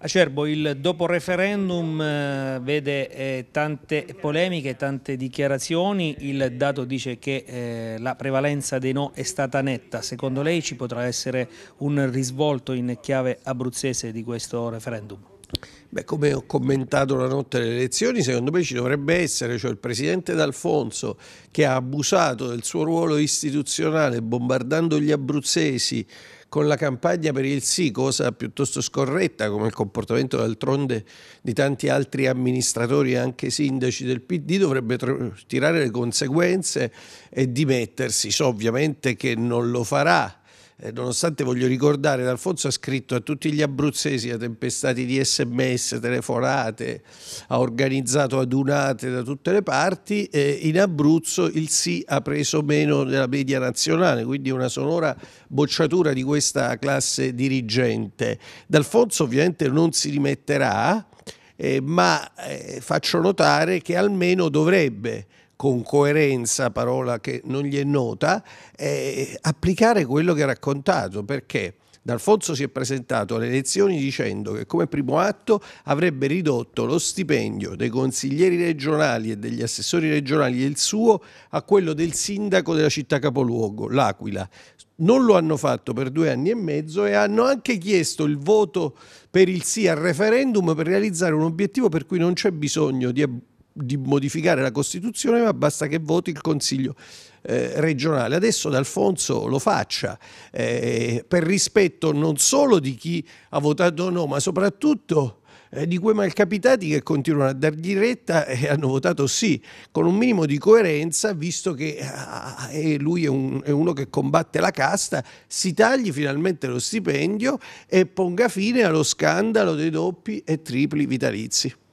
Acerbo, il dopo referendum eh, vede eh, tante polemiche, tante dichiarazioni, il dato dice che eh, la prevalenza dei no è stata netta, secondo lei ci potrà essere un risvolto in chiave abruzzese di questo referendum? Beh, come ho commentato la notte delle elezioni, secondo me ci dovrebbe essere, cioè il presidente D'Alfonso che ha abusato del suo ruolo istituzionale bombardando gli abruzzesi con la campagna per il sì, cosa piuttosto scorretta come il comportamento d'altronde di tanti altri amministratori e anche sindaci del PD, dovrebbe tirare le conseguenze e dimettersi. So ovviamente che non lo farà eh, nonostante voglio ricordare, D'Alfonso ha scritto a tutti gli abruzzesi, a tempestati di sms, telefonate, ha organizzato adunate da tutte le parti, eh, in Abruzzo il sì ha preso meno della media nazionale, quindi una sonora bocciatura di questa classe dirigente. D'Alfonso ovviamente non si rimetterà, eh, ma eh, faccio notare che almeno dovrebbe con coerenza, parola che non gli è nota, eh, applicare quello che ha raccontato, perché D'Alfonso si è presentato alle elezioni dicendo che come primo atto avrebbe ridotto lo stipendio dei consiglieri regionali e degli assessori regionali e il suo a quello del sindaco della città capoluogo, l'Aquila. Non lo hanno fatto per due anni e mezzo e hanno anche chiesto il voto per il sì al referendum per realizzare un obiettivo per cui non c'è bisogno di di modificare la Costituzione, ma basta che voti il Consiglio eh, regionale. Adesso D'Alfonso lo faccia, eh, per rispetto non solo di chi ha votato no, ma soprattutto eh, di quei malcapitati che continuano a dargli retta e hanno votato sì, con un minimo di coerenza, visto che ah, lui è, un, è, uno che combatte la casta, si tagli finalmente lo stipendio e ponga fine allo scandalo dei doppi e tripli vitalizi.